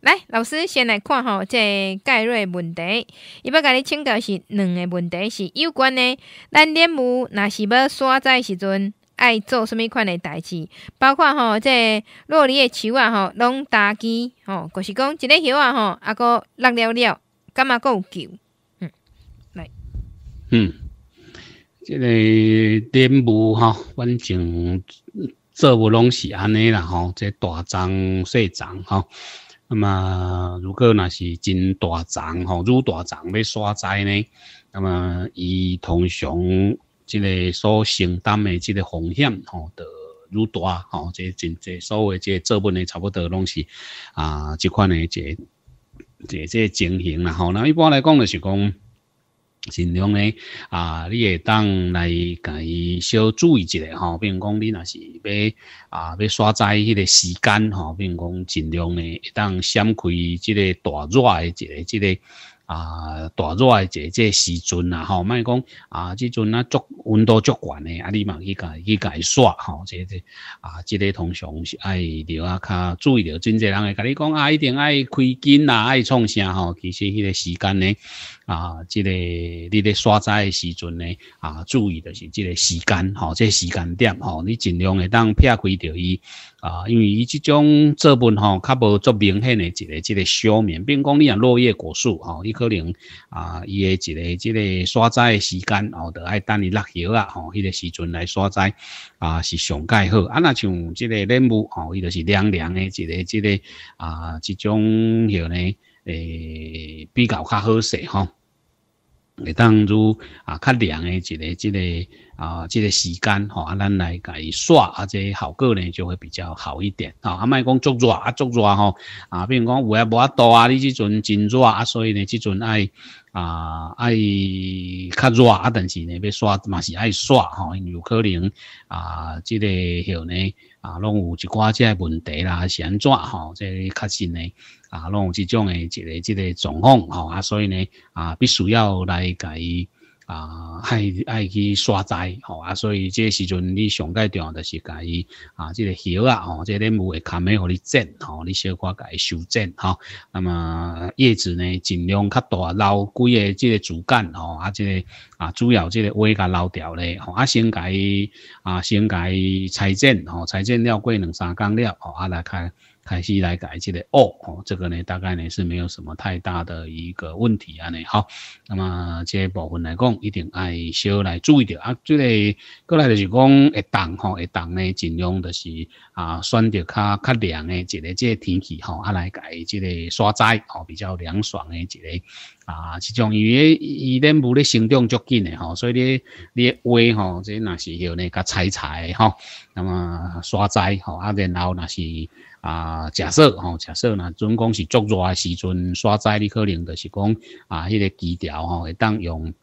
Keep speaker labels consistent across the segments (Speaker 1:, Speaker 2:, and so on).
Speaker 1: 来，老师先来看吼，这盖瑞问题，伊要甲你请教是两个问题，是有关的。咱任务若是要刷摘时阵，爱做什物款的代志？包括吼，这若你的树啊吼，拢打机吼，就是讲一个叶啊吼，阿哥落了了，干嘛有救？嗯，来，嗯，这个任务吼，反正做不拢是安尼啦吼，这大张细张吼。那么如果那是真大帐吼，愈大帐要刷债呢，那么伊通常即个所承担的即个风险吼，就愈大吼，即真即所谓即个成本也差不多拢是啊，即款诶，即即即情形啦吼。那一般来讲就是讲。尽量呢，啊，你会当来甲伊小注意一下吼。比如讲，你若是要啊要刷斋迄个时间吼，比如讲尽量呢会当闪开即个大热诶一个即个。啊，大热诶，即即时阵啊，吼，卖讲啊，即阵啊，足温度足悬诶，啊，你嘛去改去改刷，吼，即个啊，即个通常是爱着啊，较注意着真济人会，跟你讲啊，一定爱开灯啦，爱创啥吼，其实迄个时间咧，啊，即个你咧刷灾诶时阵咧，啊，注意的是即个时间，吼，即个时间点，吼，你尽量会当避开着伊，啊，因为伊即种做文吼，较无足明显诶一个一个灭，比并讲你若落叶果树，吼，可能啊，伊诶一个即个刷诶时间哦，着爱等伊落雨啊，吼，迄个时阵来刷栽啊是上盖好。啊，若像即个嫩木哦，伊着是凉凉诶一个即个啊，即种许呢，诶比较较好势吼。会当如啊较凉诶一个即个啊即个时间吼，啊咱来甲伊刷，啊则效果呢就会比较好一点啊。啊卖讲足热啊足热吼，啊比如讲有下无啊多啊，你即阵真热啊，所以呢即阵爱啊，爱卡热啊，但是呢，要刷嘛是爱刷吼，因有可能啊，这个后呢啊，拢有一寡即个问题啦、是安怎吼，即个确实呢啊，拢有即种诶一个即个状况吼啊，所以呢啊，必须要来解。啊，爱爱去刷灾吼啊，所以这时阵你上阶段就是甲伊啊，这个叶啊吼，这点木会砍起，互你剪吼，你小可伊修剪吼。那么叶子呢，尽量较大，留几个这个主干吼，啊这个啊主要这个尾甲留掉嘞吼，啊先甲伊啊先甲伊裁剪吼，裁剪了过两三工了吼，啊来看。开始来改即个哦哦，这个呢大概呢是没有什么太大的一个问题啊呢。好，那么这部分来讲，一定爱小来注意着啊。这个过来就是讲会冻吼，会冻呢，尽量就是啊，选择较较凉的一个这天气吼来改即个刷栽哦，比较凉爽的一个啊。这种因为伊恁母咧生长足紧的吼，所以咧咧话吼，即若是有呢，甲采菜吼，那么刷栽吼，啊，然后若是。啊，假说吼，假说那准讲是足热的时阵，刷栽你可能就是讲啊，迄个枝条吼会当用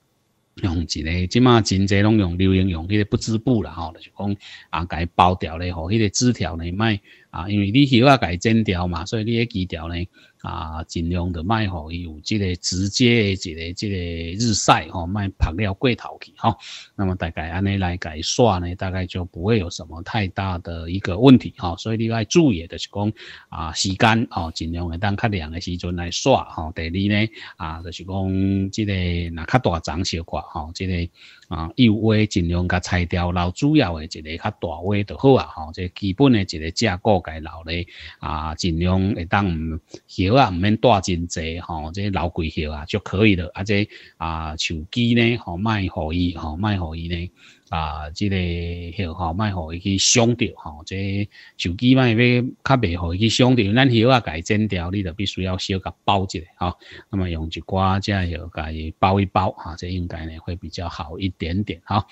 Speaker 1: 用一个，即马真侪拢用流行用迄个不织布啦吼，就是讲啊，甲伊包条咧吼，迄个枝条呢，卖。啊，因为你起啊改剪掉嘛，所以你迄枝条呢，啊，尽量的卖，让伊有即个直接诶，一个即个日晒吼，卖旁了过头去吼。那么大概安尼来改刷呢，大概就不会有什么太大的一个问题哈。所以你要注意的是讲啊，时间哦，尽量会当较凉诶时阵来刷吼。第二呢，啊，就是讲即个那较大长小块吼，即个啊，幼花尽量甲裁掉，后主要诶一个较大花就好啊。吼，即个基本诶一个架构。该留咧啊，尽量会当叶啊，唔免带真济吼，即老贵叶啊就可以了。啊，即啊手机呢，吼，卖互伊吼，卖互伊呢啊，即个叶吼，卖互伊去伤着吼。即手机卖要较未互伊伤着，咱叶啊改剪掉，你就必须要小甲包一下吼。那么用一寡只叶，介包一包哈，这应该呢会比较好一点点哈。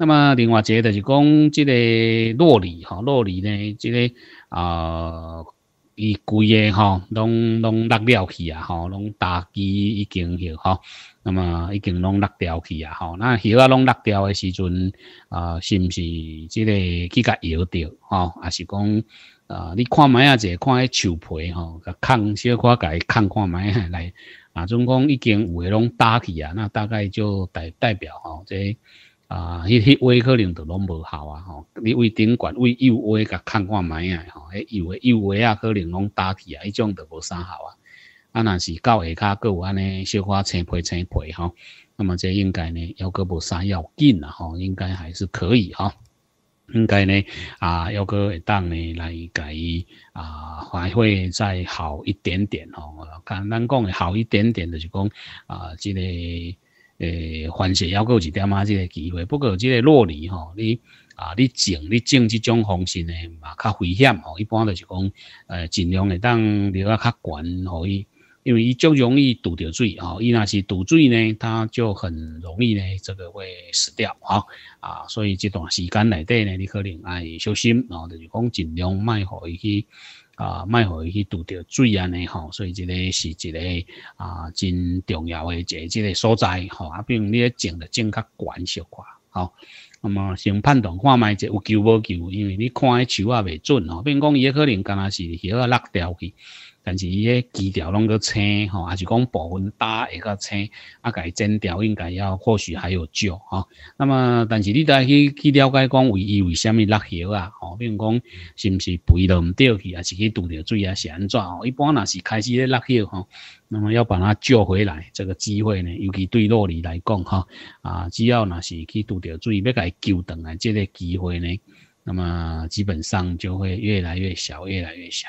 Speaker 1: 那么另外一个就是讲，即个糯米哈，糯米呢，即个。啊，伊规个吼，拢拢落了去啊，吼，拢打起已经去吼，那么已经拢落掉去啊，吼，那叶啊拢落掉的时阵，啊，是毋是即个去甲摇掉，吼，还是讲，啊，你看麦啊，就看迄树皮吼，甲看小夸介看看麦来，啊，总共已经有诶拢打去啊，那大概就代代表吼，这。啊，迄迄位可能就拢无效啊吼！你为顶管为右位甲看看下啊吼？迄右诶右位啊，可能拢打起啊，迄种就无啥效啊。啊，若是到下骹阁有安尼小可青皮青皮吼，那么这应该呢，抑阁无啥要紧啊吼，应该还是可以吼。应该呢啊，要阁会当呢来改啊，还会再好一点点哦。简单讲好一点点，就是讲啊，即个。诶，方式还够一点啊，这个机会。不过这个落泥吼，你啊，你种你种这种方式呢，嘛较危险吼。一般就是讲，诶，尽量会当钓啊较悬可以。因为伊足容易堵着水哦，伊若是堵水呢，它就很容易呢，这个会死掉哦啊，所以这段时间内底呢，你可能爱小心，然就是讲尽量卖，互伊去啊，卖互伊去堵着水安尼吼，所以这个是一个啊真重要的一个这个所在吼啊，比如你咧种就种较管小寡吼，那么先判断看卖者有救无救，因为你看迄树也未准哦，并讲伊可能敢若是叶落掉去。但是伊迄枝条拢个青吼，还是讲部分大会个青，啊，该整调应该要或许还有救哈。那么，但是你再去去了解，讲为伊为虾米落叶啊？哦，比如讲是毋是肥毋掉去，还是去拄着水啊？是安怎？哦，一般若是开始咧落叶吼，那么要把它救回来，这个机会呢，尤其对老李来讲哈，啊，只要若是去拄着水要伊救回来，这个机会呢，那么基本上就会越来越小，越来越小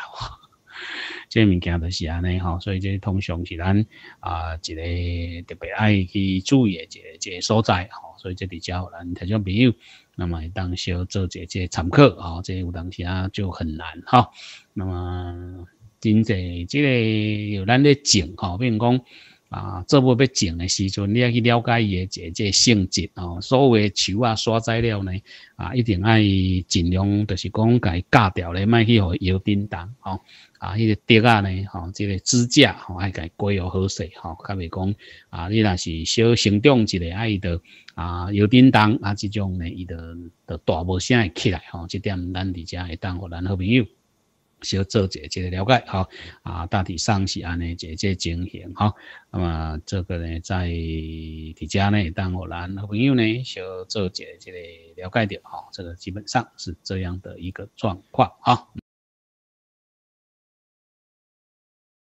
Speaker 1: 这物件就是安尼吼，所以这通常是咱啊一个特别爱去注意的一个一个所在吼，所以这比较难。听众朋友，那么当小做一个参考吼，这有当时啊就很难吼，那么真济这个有咱咧种吼，比如讲。啊，做要要种的时阵，你要去了解伊的这这性质哦。所有树啊，刷材料呢，啊，一定爱尽量就是讲伊嫁掉咧，卖去互摇叮当吼。啊，迄个竹啊呢，吼，即个支架吼，爱伊改好好势吼，较袂讲啊，你若是小成长一类，爱的啊，摇叮当啊，即种呢，伊就就大无声会起来吼。即点咱伫遮会当互咱好朋友。小做姐姐个了解哈啊，大体上是安尼一个情形哈。那么这个呢，在底家呢，当我兰朋友呢，小做姐姐个了解的哈。这个基本上是这样的一个状况哈。